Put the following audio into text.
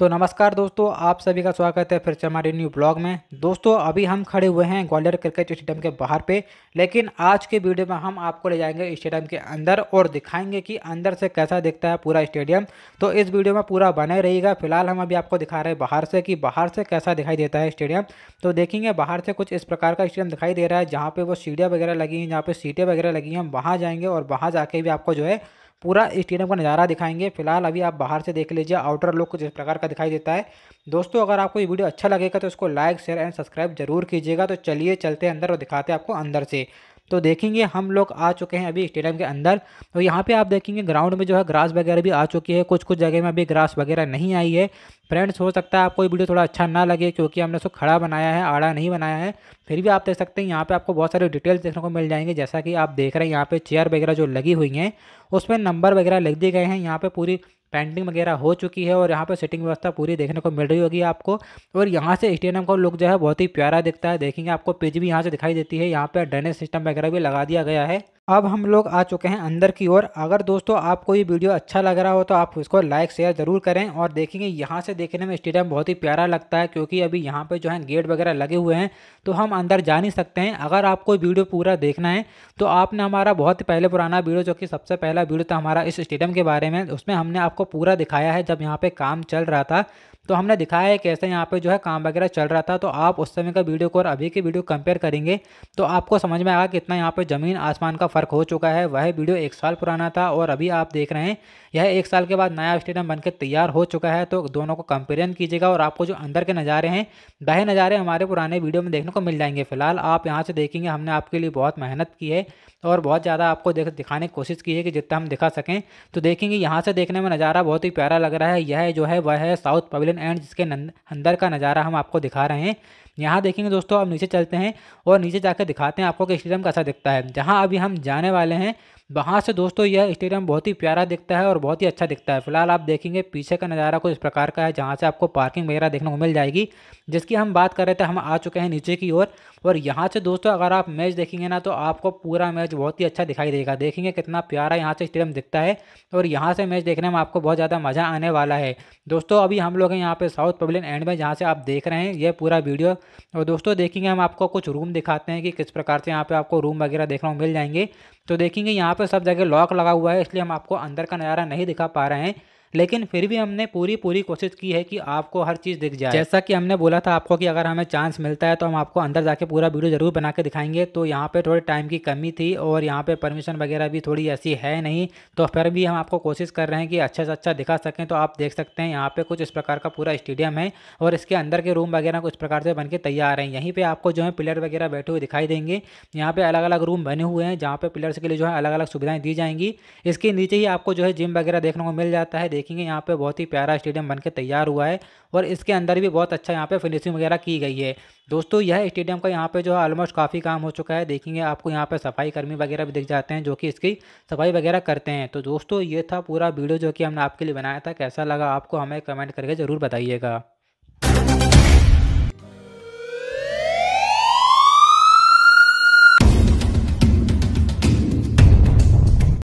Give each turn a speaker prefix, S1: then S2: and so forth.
S1: तो नमस्कार दोस्तों आप सभी का स्वागत है फिर से हमारे न्यू ब्लॉग में दोस्तों अभी हम खड़े हुए हैं ग्वालियर क्रिकेट स्टेडियम के बाहर पे लेकिन आज के वीडियो में हम आपको ले जाएंगे स्टेडियम के अंदर और दिखाएंगे कि अंदर से कैसा दिखता है पूरा स्टेडियम तो इस वीडियो में पूरा बने रहेगा फिलहाल हम अभी आपको दिखा रहे हैं बाहर से कि बाहर से कैसा दिखाई देता है स्टेडियम तो देखेंगे बाहर से कुछ इस प्रकार का स्टेडियम दिखाई दे रहा है जहाँ पर वो सीढ़ियाँ वगैरह लगी हैं जहाँ पर सीटें वगैरह लगी हैं हम वहाँ जाएँगे और वहाँ जाके भी आपको जो है पूरा स्टेडियम का नज़ारा दिखाएंगे फिलहाल अभी आप बाहर से देख लीजिए आउटर लुक जिस प्रकार का दिखाई देता है दोस्तों अगर आपको ये वीडियो अच्छा लगेगा तो इसको लाइक शेयर एंड सब्सक्राइब जरूर कीजिएगा तो चलिए चलते अंदर और दिखाते हैं आपको अंदर से तो देखेंगे हम लोग आ चुके हैं अभी स्टेडियम के अंदर तो यहाँ पर आप देखेंगे ग्राउंड में जो है ग्रास वगैरह भी आ चुकी है कुछ कुछ जगह में अभी ग्रास वगैरह नहीं आई है फ्रेंड्स हो सकता है आपको ये वीडियो थोड़ा अच्छा ना लगे क्योंकि हमने उसको खड़ा बनाया है आड़ा नहीं बनाया है फिर भी आप देख सकते हैं यहाँ पर आपको बहुत सारे डिटेल्स देखने को मिल जाएंगे जैसा कि आप देख रहे हैं यहाँ पर चेयर वगैरह जो लगी हुई हैं उसमें नंबर वगैरह लग दिए गए हैं यहाँ पर पूरी पेंटिंग वगैरह हो चुकी है और यहाँ पर सिटिंग व्यवस्था पूरी देखने को मिल रही होगी आपको और यहाँ से स्टेडियम का लुक जो है बहुत ही प्यारा दिखता है देखेंगे आपको पिच भी यहाँ से दिखाई देती है यहाँ पर ड्रेनेज सिस्टम वगैरह भी लगा दिया गया है अब हम लोग आ चुके हैं अंदर की ओर अगर दोस्तों आपको ये वीडियो अच्छा लग रहा हो तो आप इसको लाइक शेयर ज़रूर करें और देखेंगे यहाँ से देखने में स्टेडियम बहुत ही प्यारा लगता है क्योंकि अभी यहाँ पे जो है गेट वगैरह लगे हुए हैं तो हम अंदर जा नहीं सकते हैं अगर आपको वीडियो पूरा देखना है तो आपने हमारा बहुत ही पहले पुराना वीडियो जो कि सबसे पहला वीडियो था हमारा इस स्टेडियम के बारे में उसमें हमने आपको पूरा दिखाया है जब यहाँ पर काम चल रहा था तो हमने दिखाया है कैसे यहाँ पे जो है काम वगैरह चल रहा था तो आप उस समय का वीडियो को और अभी की वीडियो कंपेयर करेंगे तो आपको समझ में आया कितना यहाँ पे ज़मीन आसमान का फ़र्क हो चुका है वह वीडियो एक साल पुराना था और अभी आप देख रहे हैं यह एक साल के बाद नया स्टेडियम बनकर तैयार हो चुका है तो दोनों को कंपेरिजन कीजिएगा और आपको जो अंदर के नज़ारे हैं वह नज़ारे हमारे पुराने वीडियो में देखने को मिल जाएंगे फिलहाल आप यहाँ से देखेंगे हमने आपके लिए बहुत मेहनत की है और बहुत ज़्यादा आपको देख दिखाने की कोशिश की है कि जितना हम दिखा सकें तो देखेंगे यहाँ से देखने में नज़ारा बहुत ही प्यारा लग रहा है यह जो है वह है साउथ पवेलियन एंड जिसके अंदर का नज़ारा हम आपको दिखा रहे हैं यहाँ देखेंगे दोस्तों अब नीचे चलते हैं और नीचे जाकर दिखाते हैं आपको कि स्टेडियम कैसा दिखता है जहाँ अभी हम जाने वाले हैं वहाँ से दोस्तों यह स्टेडियम बहुत ही प्यारा दिखता है और बहुत ही अच्छा दिखता है फिलहाल आप देखेंगे पीछे का नज़ारा कुछ इस प्रकार का है जहाँ से आपको पार्किंग वगैरह देखने को मिल जाएगी जिसकी हम बात कर रहे थे हम आ चुके हैं नीचे की ओर और, और यहाँ से दोस्तों अगर आप मैच देखेंगे ना तो आपको पूरा मैच बहुत ही अच्छा दिखाई देगा देखेंगे कितना प्यारा यहाँ से स्टेडियम दिखता है और यहाँ से मैच देखने में आपको बहुत ज़्यादा मज़ा आने वाला है दोस्तों अभी हम लोग हैं यहाँ पर साउथ पवेलियन एंड में जहाँ से आप देख रहे हैं यह पूरा वीडियो और दोस्तों देखेंगे हम आपको कुछ रूम दिखाते हैं कि किस प्रकार से यहाँ पर आपको रूम वगैरह देखने को मिल जाएंगे तो देखेंगे यहाँ पर सब जगह लॉक लगा हुआ है इसलिए हम आपको अंदर का नज़ारा नहीं दिखा पा रहे हैं लेकिन फिर भी हमने पूरी पूरी कोशिश की है कि आपको हर चीज़ दिख जाए जैसा कि हमने बोला था आपको कि अगर हमें चांस मिलता है तो हम आपको अंदर जाके पूरा वीडियो जरूर बना के दिखाएंगे तो यहाँ पर थोड़ी टाइम की कमी थी और यहाँ पे परमिशन वगैरह भी थोड़ी ऐसी है नहीं तो फिर भी हम आपको कोशिश कर रहे हैं कि अच्छा से अच्छा दिखा सकें तो आप देख सकते हैं यहाँ पर कुछ इस प्रकार का पूरा स्टेडियम है और इसके अंदर के रूम वगैरह कुछ प्रकार से बन के तैयार हैं यहीं पर आपको जो है पिलर वगैरह बैठे हुए दिखाई देंगे यहाँ पर अलग अलग रूम बने हुए हैं जहाँ पर पिलर्स के लिए जो है अलग अलग सुविधाएँ दी जाएंगी इसके नीचे ही आपको जो है जिम वगैरह देखने को मिल जाता है देखेंगे यहाँ पे बहुत ही प्यारा स्टेडियम बनकर तैयार हुआ है और इसके अंदर भी बहुत अच्छा यहाँ पे फिनिशिंग वगैरह की गई है दोस्तों यह स्टेडियम का यहाँ पे जो है ऑलमोस्ट काफ़ी काम हो चुका है देखेंगे आपको यहाँ पे सफाई कर्मी वगैरह भी दिख जाते हैं जो कि इसकी सफाई वगैरह करते हैं तो दोस्तों ये था पूरा वीडियो जो कि हमने आपके लिए बनाया था कैसा लगा आपको हमें कमेंट करके ज़रूर बताइएगा